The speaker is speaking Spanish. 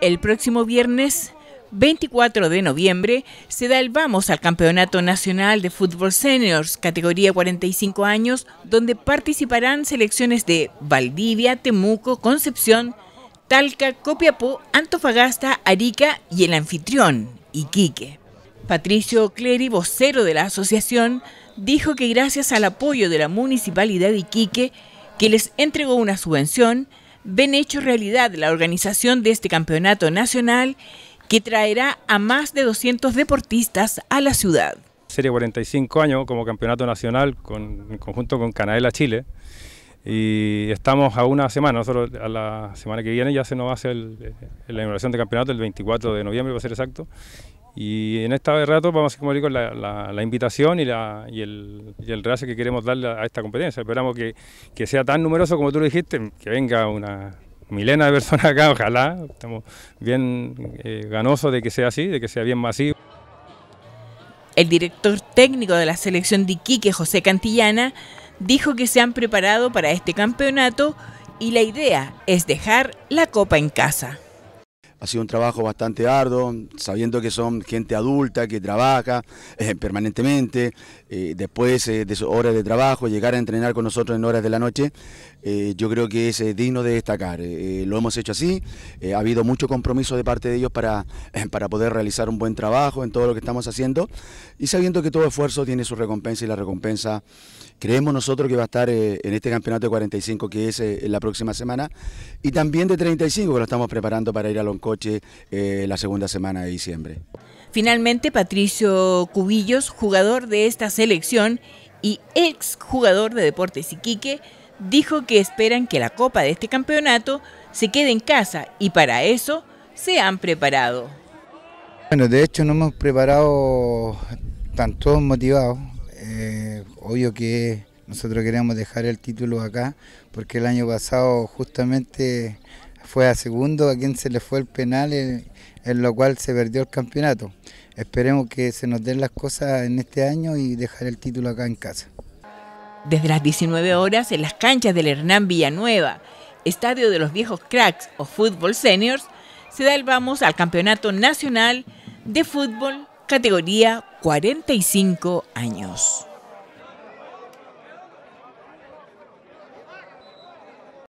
El próximo viernes 24 de noviembre se da el vamos al Campeonato Nacional de Fútbol Seniors, categoría 45 años, donde participarán selecciones de Valdivia, Temuco, Concepción, Talca, Copiapó, Antofagasta, Arica y el anfitrión, Iquique. Patricio Clery, vocero de la asociación, dijo que gracias al apoyo de la Municipalidad de Iquique, que les entregó una subvención, ven hecho realidad la organización de este campeonato nacional que traerá a más de 200 deportistas a la ciudad. Serie 45 años como campeonato nacional en conjunto con Canadela Chile y estamos a una semana, nosotros a la semana que viene ya se nos va a hacer la inauguración de campeonato, el 24 de noviembre para ser exacto, y en esta de rato vamos a cumplir con la, invitación y, la, el, y que queremos darle a esta competencia. Esperamos que, sea tan numeroso como tú lo dijiste, que venga una milena de personas acá, ojalá. Estamos bien eh, ganosos de que sea así, de que sea bien masivo. El director técnico de la selección de Iquique, José Cantillana, dijo que se han preparado para este campeonato y la idea es dejar la copa en casa. Ha sido un trabajo bastante arduo, sabiendo que son gente adulta que trabaja eh, permanentemente, eh, después eh, de sus horas de trabajo, llegar a entrenar con nosotros en horas de la noche, yo creo que es digno de destacar. lo hemos hecho así, ha habido mucho compromiso de parte de ellos para, para poder realizar un buen trabajo en todo lo que estamos haciendo y sabiendo que todo esfuerzo tiene su recompensa y la recompensa creemos nosotros que va a estar en este campeonato de 45 que es la próxima semana y también de 35 que lo estamos preparando para ir a Loncón eh, la segunda semana de diciembre. Finalmente, Patricio Cubillos, jugador de esta selección y exjugador de Deportes Iquique, dijo que esperan que la copa de este campeonato se quede en casa y para eso se han preparado. Bueno, de hecho no hemos preparado, ...tan todos motivados. Eh, obvio que nosotros queremos dejar el título acá, porque el año pasado justamente fue a segundo, a quien se le fue el penal, en, lo cual se perdió el campeonato. Esperemos que se nos den las cosas en este año y dejar el título acá en casa. Desde las 19 horas en las canchas del Hernán Villanueva, Estadio de los Viejos Cracks o Fútbol Seniors, se da el vamos al Campeonato Nacional de Fútbol categoría 45 años.